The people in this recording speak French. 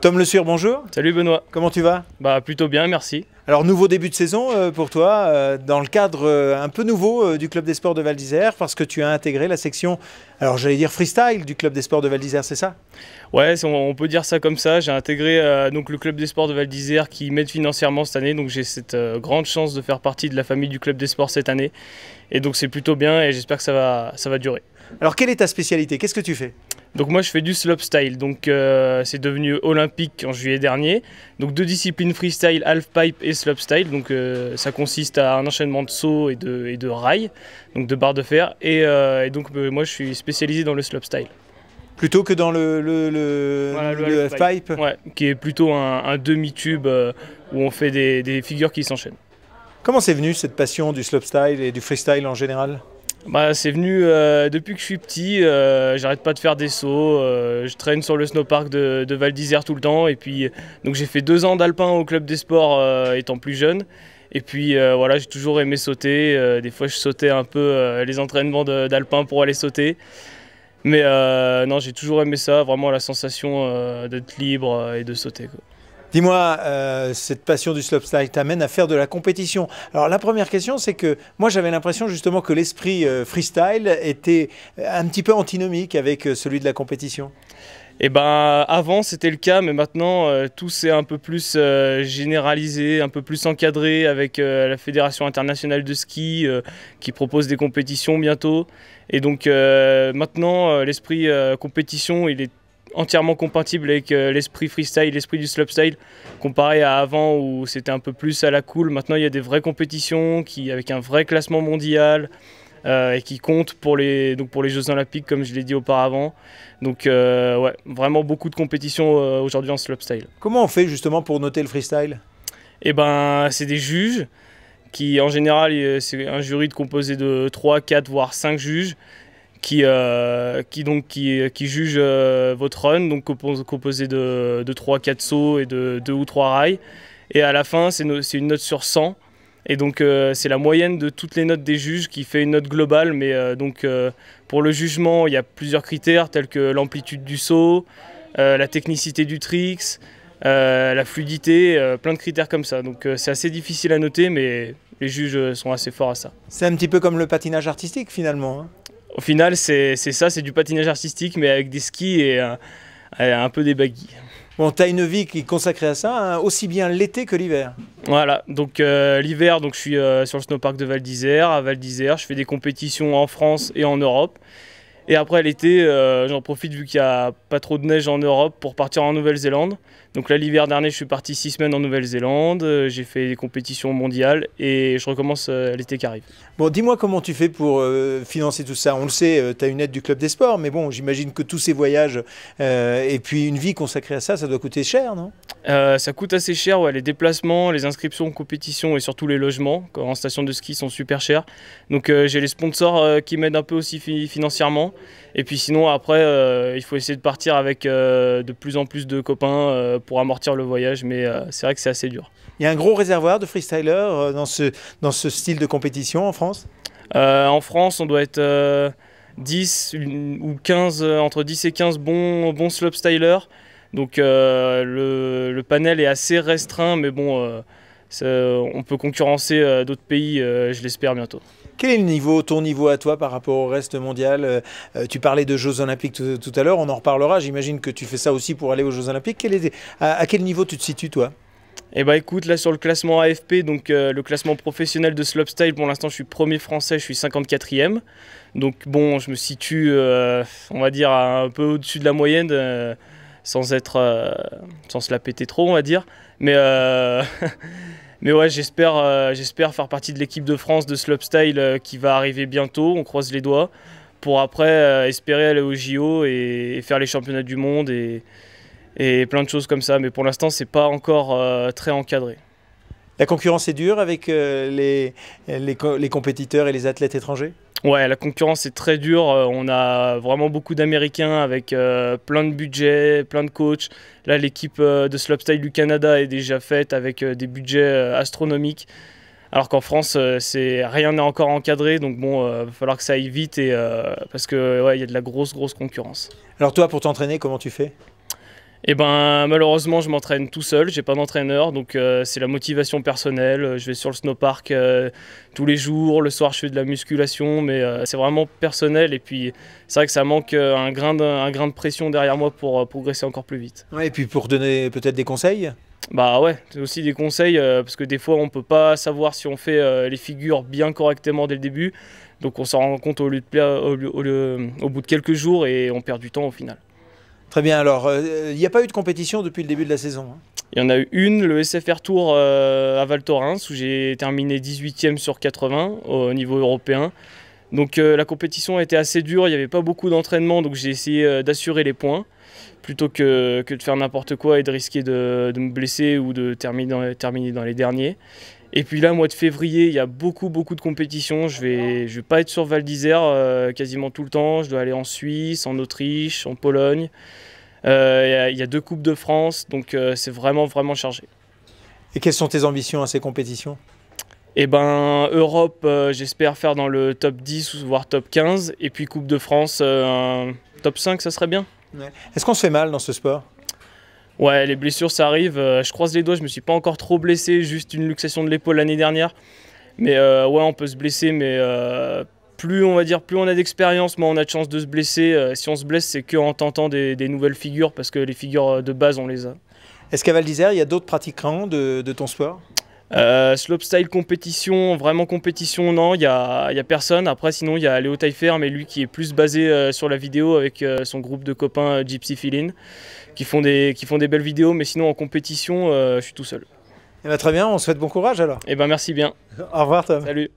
Tom Le Sur, bonjour. Salut Benoît. Comment tu vas Bah plutôt bien, merci. Alors nouveau début de saison euh, pour toi, euh, dans le cadre euh, un peu nouveau du Club des Sports de Val d'Isère, parce que tu as intégré la section, alors j'allais dire freestyle du Club des Sports de Val d'Isère, c'est ça Ouais, on peut dire ça comme ça. J'ai intégré donc le Club des Sports de Val d'Isère qui m'aide financièrement cette année, donc j'ai cette grande chance de faire partie de la famille du Club des Sports cette année. Et donc c'est plutôt bien et j'espère que ça va, ça va durer. Alors quelle est ta spécialité Qu'est-ce que tu fais donc moi je fais du slopestyle, donc euh, c'est devenu olympique en juillet dernier. Donc deux disciplines freestyle, halfpipe et slopestyle. Donc euh, ça consiste à un enchaînement de sauts et de, et de rails, donc de barres de fer. Et, euh, donc moi je suis spécialisé dans le slopestyle. Plutôt que dans le, le, halfpipe Ouais, qui est plutôt un, demi-tube où on fait des, des figures qui s'enchaînent. Comment c'est venu cette passion du slopestyle et du freestyle en général bah, C'est venu euh, depuis que je suis petit, euh, j'arrête pas de faire des sauts, euh, je traîne sur le snowpark de, Val d'Isère tout le temps. Et puis, donc j'ai fait deux ans d'alpin au club des sports étant plus jeune. Et puis voilà, j'ai toujours aimé sauter. des fois, je sautais un peu les entraînements d'alpin pour aller sauter. Mais non, j'ai toujours aimé ça, vraiment la sensation d'être libre et de sauter. Dis-moi, euh, cette passion du slopestyle t'amène à faire de la compétition. Alors la première question, c'est que moi j'avais l'impression justement que l'esprit euh, freestyle était euh, un petit peu antinomique avec celui de la compétition. Eh ben, avant c'était le cas, mais maintenant tout c'est un peu plus généralisé, un peu plus encadré avec la Fédération internationale de ski qui propose des compétitions bientôt. Et donc maintenant l'esprit compétition il est entièrement compatible avec euh, l'esprit freestyle, l'esprit du slopestyle, comparé à avant où c'était un peu plus à la cool. Maintenant, il y a des vraies compétitions qui, avec un vrai classement mondial euh, et qui comptent pour les, donc pour les Jeux Olympiques, comme je l'ai dit auparavant. Donc, euh, ouais, vraiment beaucoup de compétitions aujourd'hui en slopestyle. Comment on fait justement pour noter le freestyle Eh ben, c'est des juges qui, en général, c'est un jury composé de 3, 4, voire 5 juges qui, euh, qui, donc, qui, qui juge euh, votre run, donc composé de, 3-4 sauts et de 2 ou 3 rails. Et à la fin, c'est une note sur 100. Et donc, euh, c'est la moyenne de toutes les notes des juges qui fait une note globale. Mais donc, pour le jugement, il y a plusieurs critères tels que l'amplitude du saut, la technicité du tricks, la fluidité, plein de critères comme ça. Donc, c'est assez difficile à noter, mais les juges sont assez forts à ça. C'est un petit peu comme le patinage artistique finalement. Hein. Au final, c'est ça, c'est du patinage artistique, mais avec des skis et un peu des baguilles. Bon, tu une vie qui est consacrée à ça, hein, aussi bien l'été que l'hiver. Voilà, donc euh, l'hiver, je suis euh, sur le snowpark de Val d'Isère. À Val d'Isère, je fais des compétitions en France et en Europe. Et après l'été, euh, j'en profite vu qu'il n'y a pas trop de neige en Europe pour partir en Nouvelle-Zélande. Donc là, l'hiver dernier, je suis parti six semaines en Nouvelle-Zélande, euh, j'ai fait des compétitions mondiales et je recommence euh, l'été qui arrive. Bon, dis-moi comment tu fais pour financer tout ça. On le sait, tu as une aide du club des sports, mais bon, j'imagine que tous ces voyages et puis une vie consacrée à ça, ça doit coûter cher, non euh, ça coûte assez cher, les déplacements, les inscriptions en compétition et surtout les logements en station de ski sont super chers. Donc euh, j'ai les sponsors euh, qui m'aident un peu aussi financièrement. Et puis sinon après, il faut essayer de partir avec de plus en plus de copains pour amortir le voyage, mais c'est vrai que c'est assez dur. Il y a un gros réservoir de freestylers dans, ce, dans ce style de compétition en France En France, on doit être 10 ou 15, entre 10 et 15 bons, bons slopestylers. Donc euh, le, panel est assez restreint, mais bon, euh, on peut concurrencer euh, d'autres pays, je l'espère bientôt. Quel est le niveau, ton niveau à toi par rapport au reste mondial Tu parlais de Jeux Olympiques tout, à l'heure, on en reparlera. J'imagine que tu fais ça aussi pour aller aux Jeux Olympiques. à, quel niveau tu te situes, toi eh bien, ben, écoute, là sur le classement AFP, donc le classement professionnel de slopestyle, pour l'instant je suis premier français, je suis 54e. Donc bon, je me situe, on va dire, un peu au-dessus de la moyenne sans être euh, sans se la péter trop on va dire mais euh, mais ouais j'espère euh, j'espère faire partie de l'équipe de France de slopestyle qui va arriver bientôt on croise les doigts pour après espérer aller au JO et, faire les championnats du monde et, plein de choses comme ça mais pour l'instant c'est pas encore très encadré la concurrence est dure avec les, les compétiteurs et les athlètes étrangers Ouais, la concurrence est très dure. Euh, on a vraiment beaucoup d'Américains avec euh, plein de budgets, plein de coachs. Là, l'équipe euh, de slopestyle du Canada est déjà faite avec des budgets astronomiques. Alors qu'en France, c'est rien n'est encore encadré, donc bon, il va falloir que ça aille vite et parce que il y a de la grosse grosse concurrence. Alors toi, pour t'entraîner, comment tu fais eh ben malheureusement je m'entraîne tout seul, j'ai pas d'entraîneur, donc euh, c'est la motivation personnelle. Euh, je vais sur le snowpark euh, tous les jours, le soir je fais de la musculation, mais c'est vraiment personnel et puis c'est vrai que ça manque un grain, de, pression derrière moi pour progresser encore plus vite. et puis pour donner peut-être des conseils bah ouais, aussi des conseils, parce que des fois on peut pas savoir si on fait les figures bien correctement dès le début, donc on s'en rend compte au bout de quelques jours et on perd du temps au final. Très bien, alors euh, il n'y a pas eu de compétition depuis le début de la saison hein Il y en a eu une, le SFR Tour euh, à Val Thorens, où j'ai terminé 18e sur 80 au niveau européen. Donc euh, la compétition a été assez dure, il n'y avait pas beaucoup d'entraînement, donc j'ai essayé euh, d'assurer les points plutôt que, de faire n'importe quoi et de risquer de, me blesser ou de terminer dans, les derniers. Et puis là, mois de février, il y a beaucoup, beaucoup de compétitions. Je vais, vais pas être sur Val d'Isère euh, quasiment tout le temps. Je dois aller en Suisse, en Autriche, en Pologne. Il y, a deux Coupes de France, donc c'est vraiment, vraiment chargé. Et quelles sont tes ambitions à ces compétitions et eh ben Europe, euh, j'espère faire dans le top 10 voire top 15. Et puis Coupe de France, euh, top 5, ça serait bien. Est-ce qu'on se fait mal dans ce sport Ouais, les blessures, ça arrive. Euh, je croise les doigts, je me suis pas encore trop blessé, juste une luxation de l'épaule l'année dernière. Mais ouais, on peut se blesser, mais plus on va dire, plus on a d'expérience, moins on a de chances de se blesser. si on se blesse, c'est que en tentant des, nouvelles figures, parce que les figures de base, on les a. Est-ce qu'à Val d'Isère, il y a d'autres pratiquants de, de ton sport euh, slopestyle compétition, vraiment compétition, non, il n'y a, y a, personne. Après, sinon, il y a Léo Taillefer, mais lui qui est plus basé euh, sur la vidéo avec euh, son groupe de copains euh, Gypsy Feeling, qui font, des, qui font des belles vidéos, mais sinon, en compétition, je suis tout seul. Eh ben, très bien, on se souhaite bon courage alors. Eh ben, merci bien. Au revoir, Tom. Salut.